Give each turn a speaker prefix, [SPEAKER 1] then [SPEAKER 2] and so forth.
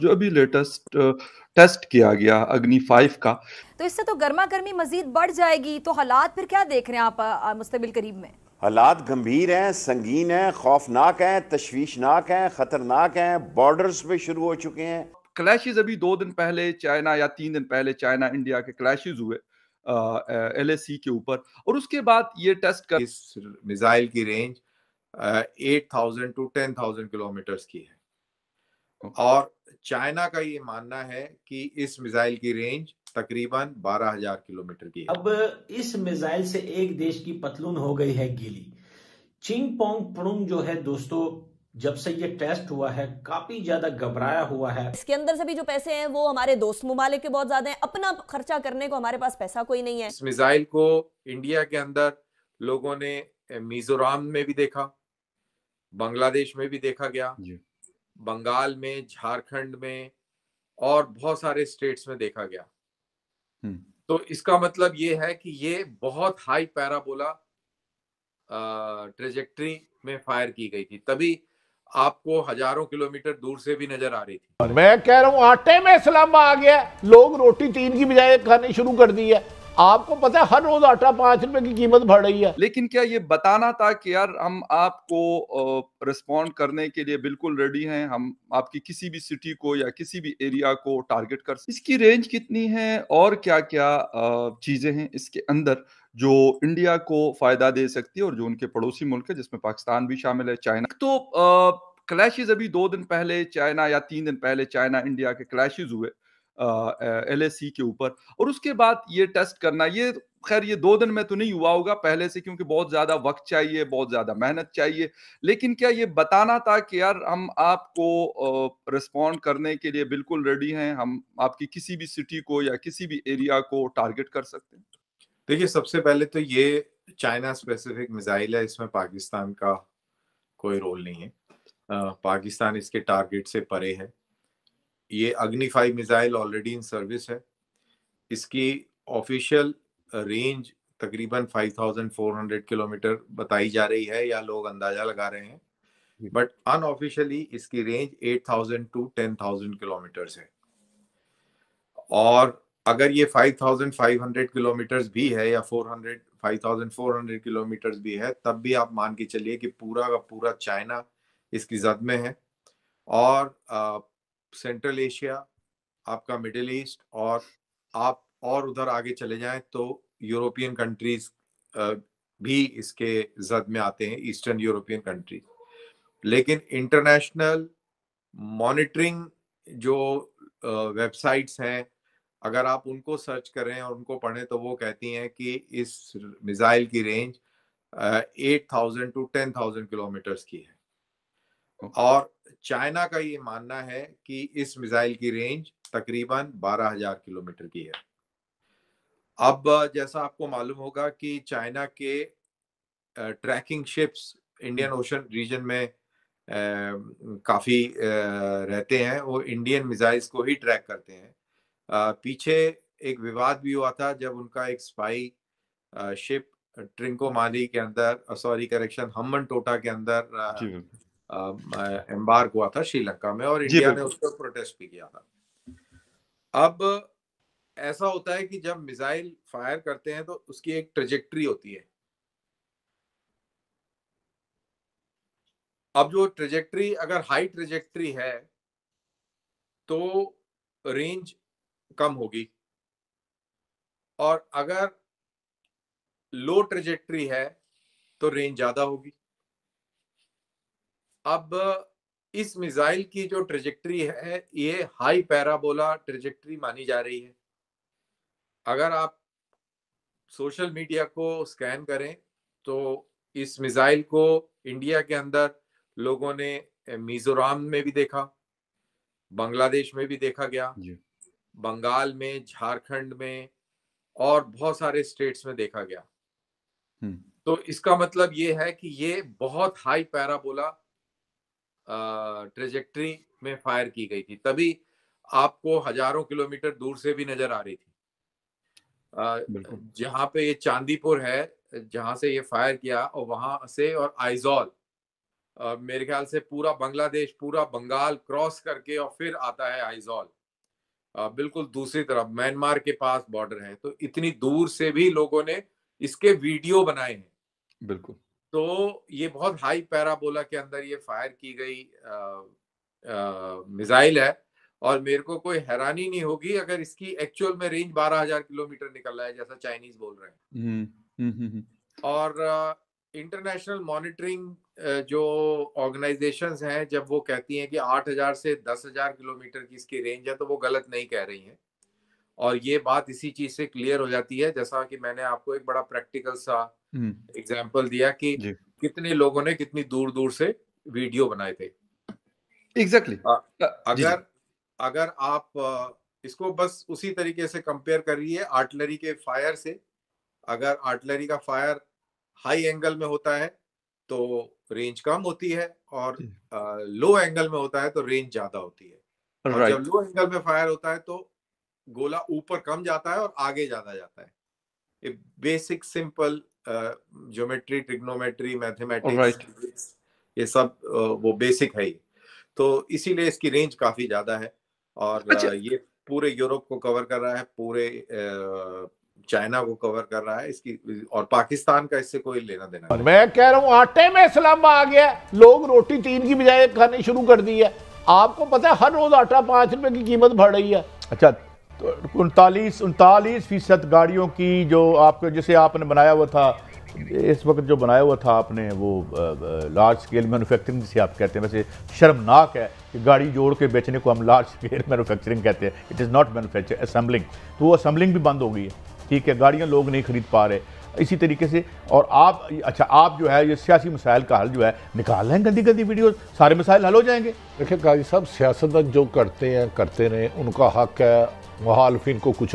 [SPEAKER 1] जो अभी latest test uh, किया गया अग्नि फाइव का तो इससे तो गर्मा गर्मी मजीद बढ़ जाएगी तो हालात फिर क्या देख रहे हैं आप uh, मुस्तबिल करीब में हालात गंभीर हैं
[SPEAKER 2] संगीन हैं खौफनाक हैं तश्वीशनाक हैं खतरनाक हैं बॉर्डर्स पे शुरू हो चुके
[SPEAKER 1] हैं क्लैशेज अभी दो दिन पहले चाइना या तीन दिन पहले चाइना इंडिया के क्लैशेज हुए एल uh, के ऊपर और उसके बाद ये टेस्ट कर इस मिसाइल की range
[SPEAKER 2] eight thousand to ten thousand kilometres की है और चाइना का ये मानना है कि इस मिसाइल की रेंज तकरीबन 12000 किलोमीटर की अब इस मिसाइल से एक देश की पतलून हो गई है गिली चिंग पोंग जो है दोस्तों जब से ये टेस्ट हुआ है काफी ज्यादा घबराया हुआ है इसके अंदर से भी जो पैसे हैं वो हमारे दोस्त ममालिक बहुत ज्यादा है अपना खर्चा करने को हमारे पास पैसा कोई नहीं है इस मिसाइल को इंडिया के अंदर लोगों ने मिजोराम में भी देखा बांग्लादेश में भी देखा गया बंगाल में झारखंड में और बहुत सारे स्टेट्स में देखा गया हम्म। तो इसका मतलब ये है कि ये बहुत हाई पैराबोला ट्रेजेक्ट्री में फायर की गई थी तभी आपको हजारों किलोमीटर दूर से भी नजर आ रही थी मैं कह रहा हूं आटे में इस्लामा आ गया लोग रोटी तीन की बजाय खानी शुरू कर दी है आपको पता है हर रोज आटा पांच रुपए की कीमत बढ़ रही है
[SPEAKER 1] लेकिन क्या ये बताना था कि यार हम आपको रिस्पॉन्ड करने के लिए बिल्कुल रेडी हैं हम आपकी किसी भी सिटी को या किसी भी एरिया को टारगेट कर इसकी रेंज कितनी है और क्या क्या चीजें हैं इसके अंदर जो इंडिया को फायदा दे सकती है और जो उनके पड़ोसी मुल्क है जिसमें पाकिस्तान भी शामिल है चाइना तो क्लैशेज अभी दो दिन पहले चाइना या तीन दिन पहले चाइना इंडिया के क्लैशेज हुए एल e के ऊपर और उसके बाद ये टेस्ट करना ये खैर ये दो दिन में तो नहीं हुआ होगा पहले से क्योंकि बहुत ज्यादा वक्त चाहिए बहुत ज्यादा मेहनत चाहिए लेकिन क्या ये बताना था कि यार हम आपको रिस्पॉन्ड करने के लिए बिल्कुल रेडी हैं हम आपकी किसी भी सिटी को या किसी भी एरिया को टारगेट कर सकते हैं
[SPEAKER 2] देखिए सबसे पहले तो ये चाइना स्पेसिफिक मिसाइल है इसमें पाकिस्तान का कोई रोल नहीं है आ, पाकिस्तान इसके टारगेट से परे है ये Agni five missile already in service है इसकी ऑफिशियल रेंज तकरीबन 5,400 किलोमीटर बताई जा रही है या लोग अंदाजा लगा रहे हैं हम्म। बट अनऑफिशियली इसकी रेंज 8,000 टू 10,000 किलोमीटर है और अगर ये 5,500 किलोमीटर भी है या 400 5,400 किलोमीटर भी है तब भी आप मान के चलिए कि पूरा का पूरा चाइना इसकी जद में है और सेंट्रल एशिया आपका मिडिल ईस्ट और आप और उधर आगे चले जाएं तो यूरोपियन कंट्रीज भी इसके जद में आते हैं ईस्टर्न यूरोपियन कंट्रीज लेकिन इंटरनेशनल मॉनिटरिंग जो वेबसाइट्स हैं अगर आप उनको सर्च करें और उनको पढ़ें तो वो कहती हैं कि इस मिसाइल की range eight thousand to ten thousand kilometres की है और चाइना का ये मानना है कि इस मिसाइल की रेंज तकरीबन 12000 किलोमीटर की है अब जैसा आपको मालूम होगा कि चाइना के tracking ships Indian ocean region में काफ़ी रहते हैं वो इंडियन मिसाइल्स को ही ट्रैक करते हैं पीछे एक विवाद भी हुआ था जब उनका एक स्पाई शिप ट्रिंको माली के अंदर सॉरी करेक्शन हमन टोटा के अंदर एम्बार हुआ था श्रीलंका में और इंडिया ने उस पर प्रोटेस्ट भी किया था अब ऐसा होता है कि जब मिसाइल फायर करते हैं तो उसकी एक ट्रेजेक्ट्री होती है अब जो ट्रेजेक्ट्री अगर हाई ट्रेजेक्ट्री है तो रेंज कम होगी और अगर लो ट्रेजेक्ट्री है तो रेंज ज्यादा होगी अब इस मिसाइल की जो ट्रेजेक्ट्री है ये हाई पैराबोला ट्रेजेक्ट्री मानी जा रही है अगर आप सोशल मीडिया को स्कैन करें तो इस मिसाइल को इंडिया के अंदर लोगों ने मिजोराम में भी देखा बांग्लादेश में भी देखा गया बंगाल में झारखंड में और बहुत सारे स्टेट्स में देखा गया हम्म। तो इसका मतलब ये है कि ये बहुत हाई पैराबोला ट्रेजेक्ट्री में फायर की गई थी तभी आपको हजारों किलोमीटर दूर से भी नजर आ रही थी जहां पे ये चांदीपुर है जहां से ये फायर किया और वहां से और आइजॉल मेरे ख्याल से पूरा बांग्लादेश पूरा बंगाल क्रॉस करके और फिर आता है आइजॉल बिल्कुल दूसरी तरफ म्यांमार के पास बॉर्डर है तो इतनी दूर से भी लोगों ने इसके वीडियो बनाए हैं बिल्कुल तो ये बहुत हाई पैराबोला के अंदर ये फायर की गई मिसाइल है और मेरे को कोई हैरानी नहीं होगी अगर इसकी एक्चुअल में रेंज 12000 किलोमीटर निकल रहा है जैसा चाइनीज बोल रहे हैं
[SPEAKER 1] हम्म, हम्म, हम्म,
[SPEAKER 2] और इंटरनेशनल मॉनिटरिंग जो ऑर्गेनाइजेशंस हैं जब वो कहती हैं कि 8000 से 10000 किलोमीटर की इसकी रेंज है तो वो गलत नहीं कह रही हैं और ये बात इसी चीज से क्लियर हो जाती है जैसा कि मैंने आपको एक बड़ा प्रैक्टिकल सा एग्जाम्पल दिया कि कितने लोगों ने कितनी दूर दूर से वीडियो बनाए थे एग्जैक्टली exactly. अगर अगर आप इसको बस उसी तरीके से कंपेयर करिए आर्टिलरी के फायर से अगर आर्टिलरी का फायर हाई एंगल में होता है तो रेंज कम होती है और लो एंगल में होता है तो रेंज ज्यादा होती है और right. जब लो एंगल में फायर होता है तो गोला ऊपर कम जाता है और आगे ज्यादा जाता है basic simple geometry trigonometry mathematics ये सब uh, वो बेसिक है तो इसीलिए इसकी रेंज काफी ज्यादा है और अच्छा। ये पूरे यूरोप को कवर कर रहा है पूरे चाइना को कवर कर रहा है इसकी और पाकिस्तान का इससे कोई लेना देना मैं कह रहा हूँ आटे में इस्लाम आ गया लोग रोटी तीन की बजाय खानी शुरू कर दी है आपको पता है हर रोज आटा पांच रुपए की कीमत बढ़ रही है अच्छा उनतालीस उनतालीस फ़ीसद गाड़ियों की जो आपके जैसे आपने बनाया हुआ था इस वक्त जो बनाया हुआ था आपने वो लार्ज स्केल मैनुफेक्चरिंग जिसे आप कहते हैं वैसे शर्मनाक है कि गाड़ी जोड़ के बेचने को हम लार्ज स्केल मैनुफैक्चरिंग कहते हैं it is not manufacture assembling तो वो असम्बलिंग भी बंद हो गई है ठीक है गाड़ियाँ लोग नहीं खरीद पा रहे इसी तरीके से और आप अच्छा आप जो है ये सियासी मसाइल का हल जो है निकाल रहे हैं गंदी गंदी वीडियो सारे मसाइल हल हो जाएंगे देखिए काजी साहब सियासतदान जो करते हैं करते रहे उनका हक है मुहालफिन को कुछ